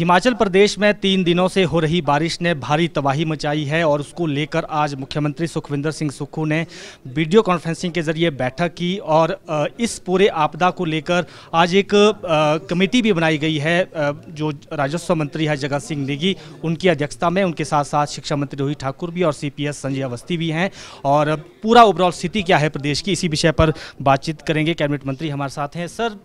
हिमाचल प्रदेश में तीन दिनों से हो रही बारिश ने भारी तबाही मचाई है और उसको लेकर आज मुख्यमंत्री सुखविंदर सिंह सुक्खू ने वीडियो कॉन्फ्रेंसिंग के जरिए बैठक की और इस पूरे आपदा को लेकर आज एक कमेटी भी बनाई गई है जो राजस्व मंत्री है जगत सिंह नेगी उनकी अध्यक्षता में उनके साथ साथ शिक्षा मंत्री रोहित ठाकुर भी और सी संजय अवस्थी भी हैं और पूरा ओवरऑल स्थिति क्या है प्रदेश की इसी विषय पर बातचीत करेंगे कैबिनेट मंत्री हमारे साथ हैं सर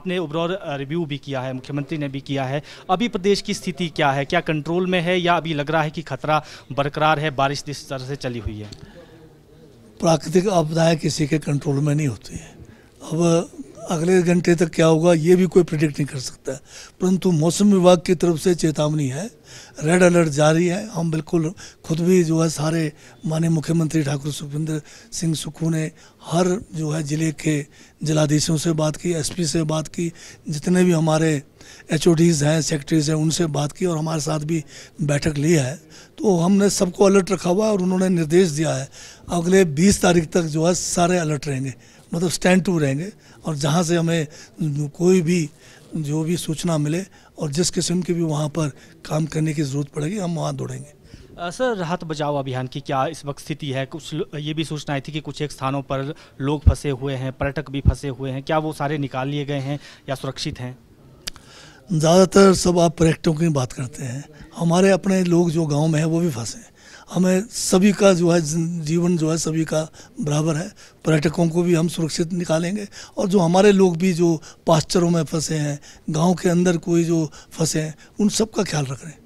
आपने ओवरऑल रिव्यू भी किया है मुख्यमंत्री ने भी किया है अभी प्रदेश की स्थिति क्या है क्या कंट्रोल में है या अभी लग रहा है कि खतरा बरकरार है बारिश जिस तरह से चली हुई है प्राकृतिक आपदाएं किसी के कंट्रोल में नहीं होती है अब अगले घंटे तक क्या होगा ये भी कोई प्रिडिक्ट नहीं कर सकता परंतु मौसम विभाग की तरफ से चेतावनी है रेड अलर्ट जारी है हम बिल्कुल खुद भी जो है सारे माननीय मुख्यमंत्री ठाकुर सुखविंदर सिंह सुक्खू ने हर जो है ज़िले के जिलाधीशों से बात की एसपी से बात की जितने भी हमारे एच हैं सेक्रेटरीज हैं उनसे बात की और हमारे साथ भी बैठक ली है तो हमने सबको अलर्ट रखा हुआ है और उन्होंने निर्देश दिया है अगले 20 तारीख तक जो है सारे अलर्ट रहेंगे मतलब स्टैंड टू रहेंगे और जहाँ से हमें कोई भी जो भी सूचना मिले और जिस किस्म की भी वहाँ पर काम करने की ज़रूरत पड़ेगी हम वहाँ दौड़ेंगे सर राहत बचाव अभियान की क्या इस वक्त स्थिति है कुछ ये भी सूचना आई थी कि कुछ एक स्थानों पर लोग फंसे हुए हैं पर्यटक भी फंसे हुए हैं क्या वो सारे निकाल लिए गए हैं या सुरक्षित हैं ज़्यादातर सब आप पर्यटकों की बात करते हैं हमारे अपने लोग जो गांव में हैं वो भी फंसे हैं हमें सभी का जो है जीवन जो है सभी का बराबर है पर्यटकों को भी हम सुरक्षित निकालेंगे और जो हमारे लोग भी जो पास्चरों में फंसे हैं गाँव के अंदर कोई जो फंसे हैं उन सब का ख्याल रख रहे हैं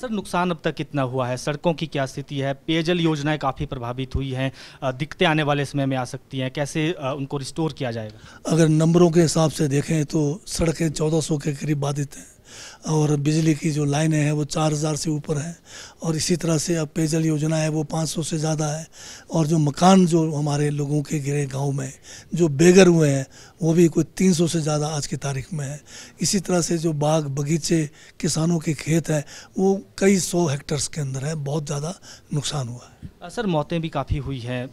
सर नुकसान अब तक कितना हुआ है सड़कों की क्या स्थिति है पेयजल योजनाएं काफ़ी प्रभावित हुई हैं दिक्कतें आने वाले समय में आ सकती हैं कैसे उनको रिस्टोर किया जाएगा अगर नंबरों के हिसाब से देखें तो सड़कें चौदह के करीब बाधित हैं और बिजली की जो लाइनें हैं वो चार हज़ार से ऊपर हैं और इसी तरह से अब पेयजल योजना है वो पाँच सौ से ज़्यादा है और जो मकान जो हमारे लोगों के गिरे गाँव में जो बेघर हुए हैं वो भी कोई तीन सौ से ज़्यादा आज की तारीख में है इसी तरह से जो बाग बगीचे किसानों के खेत हैं वो कई सौ हेक्टर्स के अंदर है बहुत ज़्यादा नुकसान हुआ है सर मौतें भी काफ़ी हुई हैं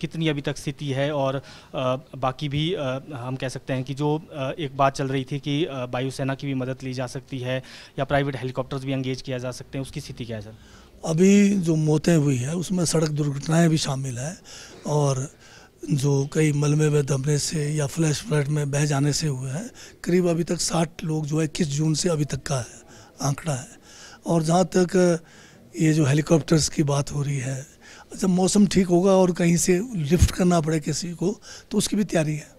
कितनी अभी तक स्थिति है और आ, बाकी भी आ, हम कह सकते हैं कि जो आ, एक बात चल रही थी कि वायुसेना की भी मदद ली जा सकती है है या प्राइवेट हेलीकॉप्टर्स भी अंगेज किया जा सकते हैं उसकी स्थिति क्या है सर अभी जो मौतें हुई है उसमें सड़क दुर्घटनाएं भी शामिल हैं और जो कई मलबे में दबने से या फ्लैश फ्लड में बह जाने से हुए हैं करीब अभी तक साठ लोग जो है इक्कीस जून से अभी तक का है आंकड़ा है और जहाँ तक ये जो हेलीकॉप्टर्स की बात हो रही है जब मौसम ठीक होगा और कहीं से लिफ्ट करना पड़े किसी को तो उसकी भी तैयारी है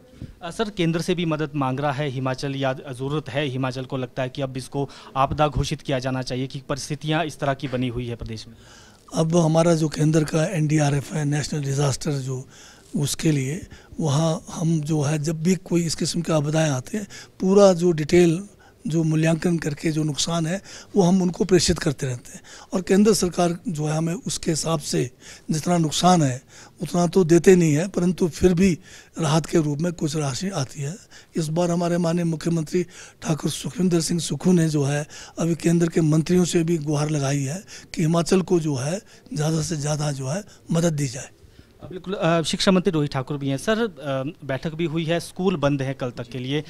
सर केंद्र से भी मदद मांग रहा है हिमाचल या ज़रूरत है हिमाचल को लगता है कि अब इसको आपदा घोषित किया जाना चाहिए कि परिस्थितियाँ इस तरह की बनी हुई है प्रदेश में अब हमारा जो केंद्र का एन है नेशनल डिज़ास्टर जो उसके लिए वहाँ हम जो है जब भी कोई इस किस्म के आपदाएँ आते हैं पूरा जो डिटेल जो मूल्यांकन करके जो नुकसान है वो हम उनको प्रेषित करते रहते हैं और केंद्र सरकार जो है हमें उसके हिसाब से जितना नुकसान है उतना तो देते नहीं है परंतु फिर भी राहत के रूप में कुछ राशि आती है इस बार हमारे माननीय मुख्यमंत्री ठाकुर सुखविंदर सिंह सुखू ने जो है अभी केंद्र के मंत्रियों से भी गुहार लगाई है कि हिमाचल को जो है ज़्यादा से ज़्यादा जो है मदद दी जाए बिल्कुल शिक्षा मंत्री रोहित ठाकुर भी हैं सर बैठक भी हुई है स्कूल बंद है कल तक के लिए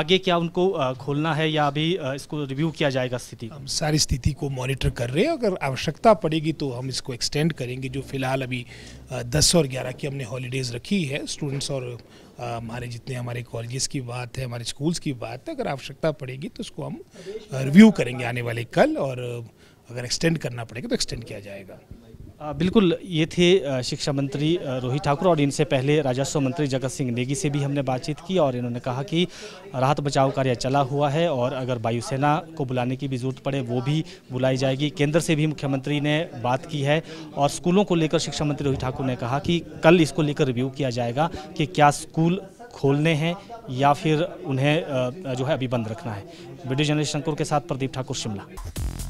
आगे क्या उनको खोलना है या अभी इसको रिव्यू किया जाएगा स्थिति हम सारी स्थिति को मॉनिटर कर रहे हैं अगर आवश्यकता पड़ेगी तो हम इसको एक्सटेंड करेंगे जो फिलहाल अभी दस और ग्यारह की हमने हॉलीडेज़ रखी है स्टूडेंट्स और हमारे जितने हमारे कॉलेजेस की बात है हमारे स्कूल्स की बात है अगर आवश्यकता पड़ेगी तो उसको हम रिव्यू करेंगे आने वाले कल और अगर एक्सटेंड करना पड़ेगा तो एक्सटेंड किया जाएगा बिल्कुल ये थे शिक्षा मंत्री रोहित ठाकुर और इनसे पहले राजस्व मंत्री जगत सिंह नेगी से भी हमने बातचीत की और इन्होंने कहा कि राहत बचाव कार्य चला हुआ है और अगर वायुसेना को बुलाने की भी ज़रूरत पड़े वो भी बुलाई जाएगी केंद्र से भी मुख्यमंत्री ने बात की है और स्कूलों को लेकर शिक्षा मंत्री रोहित ठाकुर ने कहा कि कल इसको लेकर रिव्यू किया जाएगा कि क्या स्कूल खोलने हैं या फिर उन्हें जो है अभी बंद रखना है वीडियो जनरेश शंकुर के साथ प्रदीप ठाकुर शिमला